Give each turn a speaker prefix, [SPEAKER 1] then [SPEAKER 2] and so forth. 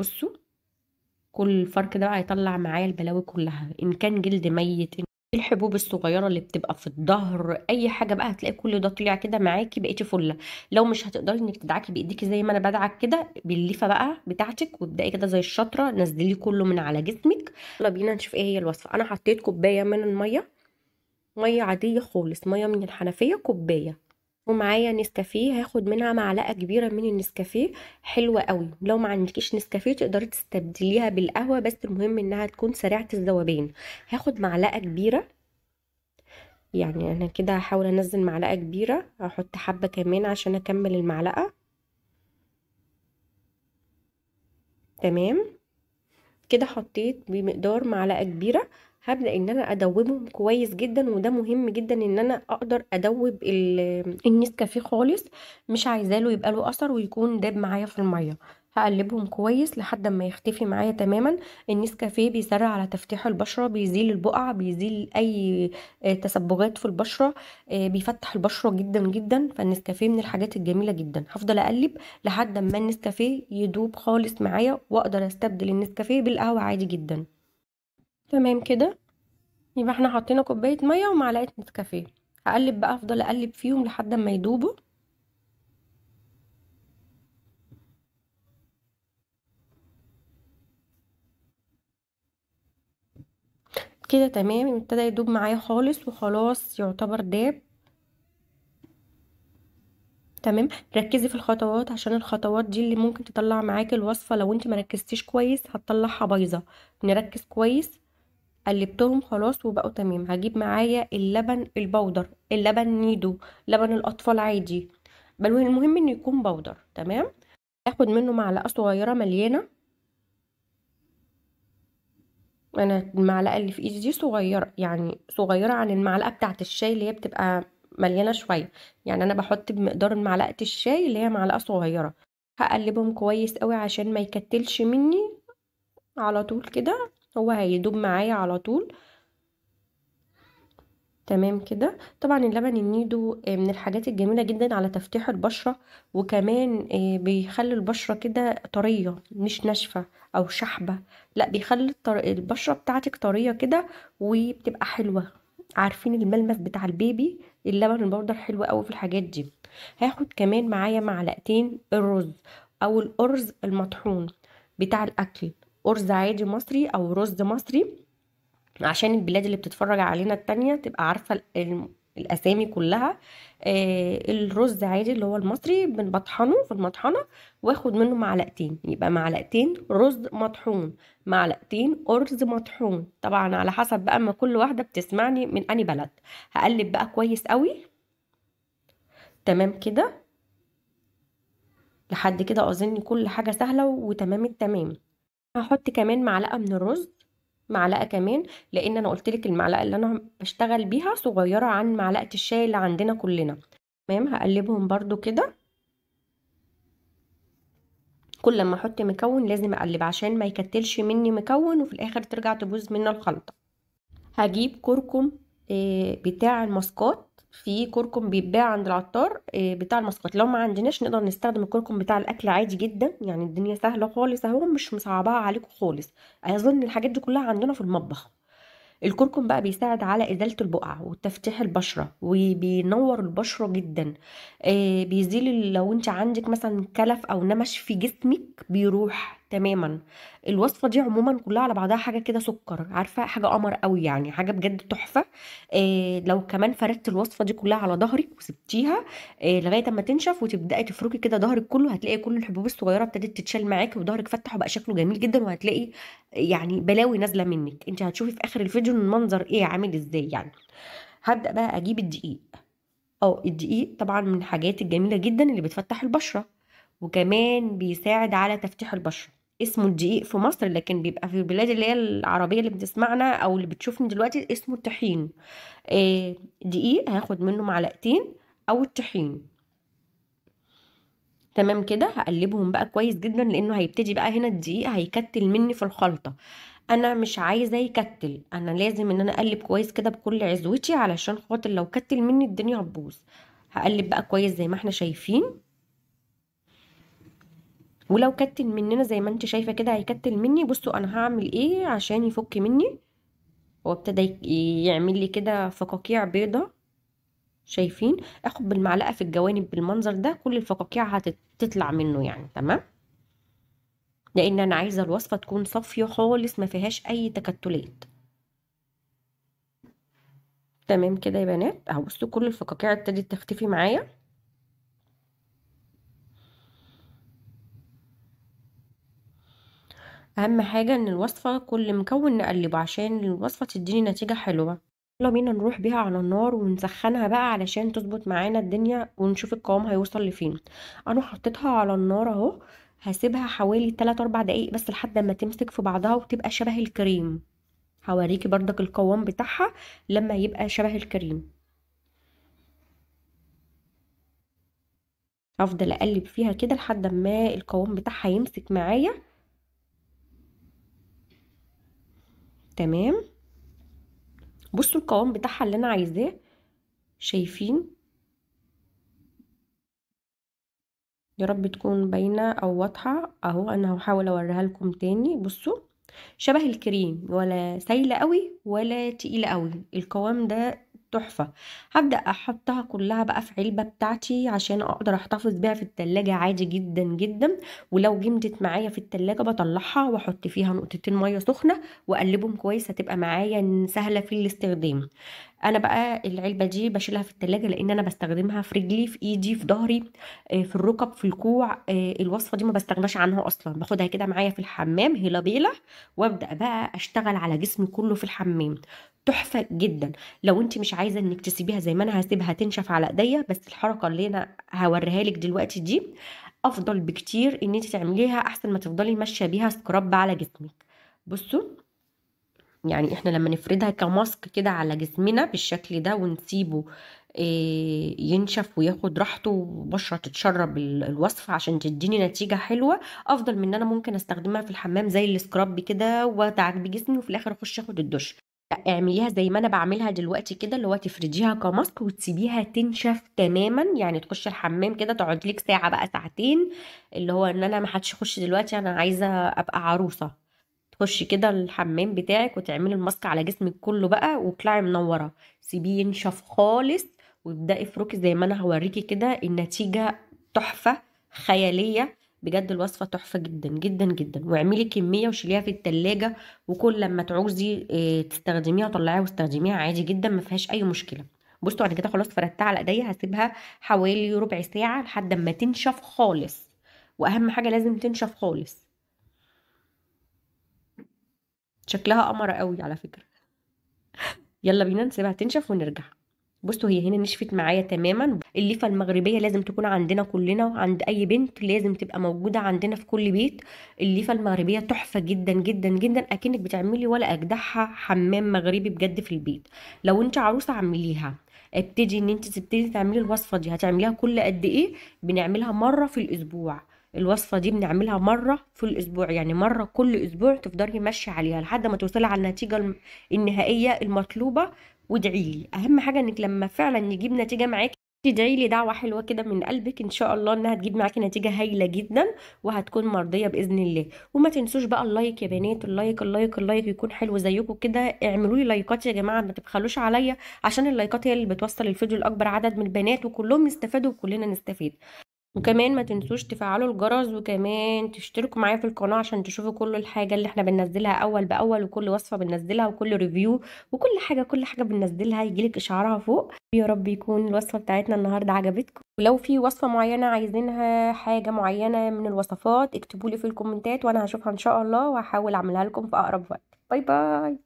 [SPEAKER 1] بصوا كل الفرك ده بقى هيطلع معايا البلاوي كلها ان كان جلد ميت إن إيه الحبوب الصغيرة اللي بتبقى في الظهر اي حاجة بقى هتلاقي كل ده طلع كده معاكي بقيتي فلة لو مش هتقدري انك تدعكي بايديكي زي ما انا بدعك كده بالليفة بقى بتاعتك وابدأي كده زي الشطرة نزلي كله من على جسمك يلا بينا نشوف ايه هي الوصفة انا حطيت كوباية من المية مية عادية خالص مية من الحنفية كوباية ومعايا نسكافيه هاخد منها معلقه كبيره من النسكافيه حلوه قوي لو ما عندكيش نسكافيه تقدري تستبدليها بالقهوه بس المهم انها تكون سريعه الذوبان هاخد معلقه كبيره يعني انا كده هحاول انزل معلقه كبيره احط حبه كمان عشان اكمل المعلقه تمام كده حطيت بمقدار معلقه كبيره هبدا ان انا ادوبهم كويس جدا وده مهم جدا ان انا اقدر ادوب النسكافيه خالص مش عايزاه له يبقى له اثر ويكون داب معايا في الميه هقلبهم كويس لحد ما يختفي معايا تماما النسكافيه بيسرع على تفتيح البشره بيزيل البقع بيزيل اي آه، تسبغات في البشره آه، بيفتح البشره جدا جدا فالنسكافيه من الحاجات الجميله جدا هفضل اقلب لحد ما النسكافيه يدوب خالص معايا واقدر استبدل النسكافيه بالقهوه عادي جدا تمام كده يبقى احنا حطينا كوبايه ميه ومعلقه نسكافيه هقلب بقى افضل اقلب فيهم لحد ما يدوبوا كده تمام ابتدى يدوب معايا خالص وخلاص يعتبر داب تمام ركزي في الخطوات عشان الخطوات دي اللي ممكن تطلع معاكي الوصفه لو انت مركزتيش كويس هتطلعها بايظه نركز كويس قلبتهم خلاص وبقوا تمام هجيب معايا اللبن البودر اللبن نيدو لبن الاطفال عادي بل المهم انه يكون بودر تمام اخد منه معلقه صغيره مليانه انا المعلقه اللي في ايدي دي صغيره يعني صغيره عن المعلقه بتاعه الشاي اللي هي بتبقى مليانه شويه يعني انا بحط بمقدار معلقه الشاي اللي هي معلقه صغيره هقلبهم كويس قوي عشان ما يكتلش مني على طول كده هو هيدوب معايا على طول تمام كده طبعا اللبن النيدو آه، من الحاجات الجميله جدا على تفتيح البشره وكمان آه، بيخلي البشره كده طريه مش ناشفه او شحبه لا بيخلي البشره بتاعتك طريه كده وبتبقى حلوه عارفين الملمس بتاع البيبي اللبن البودر حلو قوي في الحاجات دي هاخد كمان معايا معلقتين الرز او الارز المطحون بتاع الاكل أرز عادي مصري أو رز مصري عشان البلاد اللي بتتفرج علينا التانية تبقى عارفة الأسامي كلها آه الرز عادي اللي هو المصري بنطحنه في المطحنة واخد منه معلقتين يبقى معلقتين رز مطحون معلقتين أرز مطحون طبعا على حسب بقى ما كل واحدة بتسمعني من أني بلد هقلب بقى كويس قوي تمام كده لحد كده أظن كل حاجة سهلة وتمام التمام هحط كمان معلقة من الرز معلقة كمان لان انا لك المعلقة اللي انا بشتغل بيها صغيرة عن معلقة الشاي اللي عندنا كلنا تمام هقلبهم برضو كده كل لما احط مكون لازم اقلب عشان ما يكتلش مني مكون وفي الاخر ترجع تبوظ مني الخلطة هجيب كركم آه، بتاع الماسكات في كركم بيتباع عند العطار آه، بتاع المسقط لو ما عندناش نقدر نستخدم الكركم بتاع الاكل عادي جدا يعني الدنيا سهله خالص اهو مش مصعباها عليكم خالص اظن الحاجات دي كلها عندنا في المطبخ الكركم بقى بيساعد على ازاله البقع وتفتيح البشره وبينور البشره جدا آه، بيزيل لو انت عندك مثلا كلف او نمش في جسمك بيروح تماما الوصفه دي عموما كلها على بعضها حاجه كده سكر عارفه حاجه قمر قوي يعني حاجه بجد تحفه إيه لو كمان فردت الوصفه دي كلها على ظهرك وسبتيها إيه لغايه اما تنشف وتبداي تفركي كده ظهرك كله هتلاقي كل الحبوب الصغيره ابتدت تتشال معاكي وظهرك فتح وبقى شكله جميل جدا وهتلاقي يعني بلاوي نازله منك انت هتشوفي في اخر الفيديو المنظر ايه عامل ازاي يعني هبدا بقى اجيب الدقيق اه الدقيق طبعا من الحاجات الجميله جدا اللي بتفتح البشره وكمان بيساعد على تفتيح البشره اسمه الدقيق إيه في مصر لكن بيبقى في البلاد اللي هي العربيه اللي بتسمعنا او اللي بتشوفني دلوقتي اسمه الطحين دقيق آه، إيه هاخد منه معلقتين او الطحين تمام كده هقلبهم بقى كويس جدا لانه هيبتدي بقى هنا الدقيق إيه هيكتل مني في الخلطه انا مش عايزه يكتل انا لازم ان انا اقلب كويس كده بكل عزوتي علشان خاطر لو كتل مني الدنيا هتبوظ هقلب بقى كويس زي ما احنا شايفين ولو كتل مننا زي ما انت شايفه كده هيكتل مني بصوا انا هعمل ايه عشان يفك مني هو ابتدى يعمل لي كده فقاقيع بيضه شايفين اخد بالمعلقه في الجوانب بالمنظر ده كل الفقاقيع هتطلع منه يعني تمام لان انا عايزه الوصفه تكون صافيه خالص ما فيهاش اي تكتلات تمام كده يا بنات اهو بصوا كل الفقاقيع ابتدت تختفي معايا اهم حاجة ان الوصفة كل مكون نقلبه عشان الوصفة تديني نتيجة حلوة يلا بينا نروح بيها على النار ونسخنها بقى علشان تظبط معانا الدنيا ونشوف القوام هيوصل لفين انا حطيتها على النار اهو هسيبها حوالي 3 4 دقايق بس لحد ما تمسك في بعضها وتبقى شبه الكريم هوريكي بردك القوام بتاعها لما يبقى شبه الكريم هفضل اقلب فيها كده لحد ما القوام بتاعها يمسك معايا تمام بصوا القوام بتاعها اللي انا عايزاه شايفين يا رب تكون باينه او واضحه اهو انا هحاول اوريها لكم تاني بصوا شبه الكريم ولا سايله قوي ولا تقيله قوي القوام ده تحفة هبدأ احطها كلها بقى في علبة بتاعتي عشان اقدر احتفظ بيها في التلاجة عادي جدا جدا ولو جمدت معايا في التلاجة بطلعها واحط فيها نقطتين مية سخنة واقلبهم كويس هتبقى معايا سهلة في الاستخدام انا بقى العلبه دي بشيلها في التلاجة لان انا بستخدمها في رجلي في ايدي في ظهري آه، في الركب في الكوع آه، الوصفه دي ما بستغناش عنها اصلا باخدها كده معايا في الحمام هلا بيلا وابدا بقى اشتغل على جسمي كله في الحمام تحفه جدا لو انت مش عايزه انك تسيبيها زي ما انا هسيبها تنشف على ايديا بس الحركه اللي انا هوريها لك دلوقتي دي افضل بكتير ان انت تعمليها احسن ما تفضلي ماشيه بيها سكراب على جسمك بصوا يعني احنا لما نفردها كماسك كده على جسمنا بالشكل ده ونسيبه آه، ينشف وياخد راحته وبشرة تتشرب الوصفة عشان تديني نتيجة حلوة أفضل من إن أنا ممكن أستخدمها في الحمام زي السكراب كده وأتعك بجسمي وفي الآخر أخش أخد الدش اعمليها زي ما انا بعملها دلوقتي كده اللي هو تفرديها كماسك وتسيبيها تنشف تماما يعني تخش الحمام كده تقعد لك ساعه بقى ساعتين اللي هو ان انا ما حدش يخش دلوقتي انا عايزه ابقى عروسه تخشي كده الحمام بتاعك وتعملي الماسك على جسمك كله بقى واطلعي منوره سيبيه ينشف خالص وابداي افركي زي ما انا هوريكي كده النتيجه تحفه خياليه بجد الوصفه تحفه جدا جدا جدا واعملي كميه وشيليها في التلاجة وكل لما تعوزي آه، تستخدميها طلعيها واستخدميها عادي جدا ما فيهاش اي مشكله بصوا انا كده خلاص فردتها على ايديا هسيبها حوالي ربع ساعه لحد ما تنشف خالص واهم حاجه لازم تنشف خالص شكلها قمرة قوي على فكرة يلا بينا نسيبها تنشف ونرجع بصوا هي هنا نشفت معايا تماما الليفة المغربية لازم تكون عندنا كلنا وعند أي بنت لازم تبقى موجودة عندنا في كل بيت الليفة المغربية تحفة جدا جدا جدا أكنك بتعملي ولا أجدعها حمام مغربي بجد في البيت لو أنت عروسة عمليها ابتدي ان انت تبتدي تعملي الوصفه دي هتعمليها كل قد ايه بنعملها مره في الاسبوع الوصفة دي بنعملها مرة في الأسبوع يعني مرة كل أسبوع تفضلي ماشية عليها لحد ما توصلي على النتيجة النهائية المطلوبة وادعيلي أهم حاجة إنك لما فعلا يجيب نتيجة معاكي تدعي لي دعوه حلوه كده من قلبك ان شاء الله انها تجيب معاكي نتيجه هايله جدا وهتكون مرضيه باذن الله وما تنسوش بقى اللايك يا بنات اللايك اللايك اللايك يكون حلو زيكم كده اعملوا لي لايكات يا جماعه ما تبخلوش عليا عشان اللايكات هي اللي بتوصل الفيديو لاكبر عدد من البنات وكلهم يستفادوا وكلنا نستفيد وكمان ما تنسوش تفعلوا الجرس وكمان تشتركوا معايا في القناة عشان تشوفوا كل الحاجة اللي احنا بننزلها اول باول وكل وصفة بننزلها وكل ريفيو وكل حاجة كل حاجة بننزلها يجيلك اشعارها فوق يا رب يكون الوصفة بتاعتنا النهاردة عجبتكم ولو في وصفة معينة عايزينها حاجة معينة من الوصفات اكتبولي في الكومنتات وانا هشوفها ان شاء الله وهحاول اعملها لكم في اقرب وقت باي باي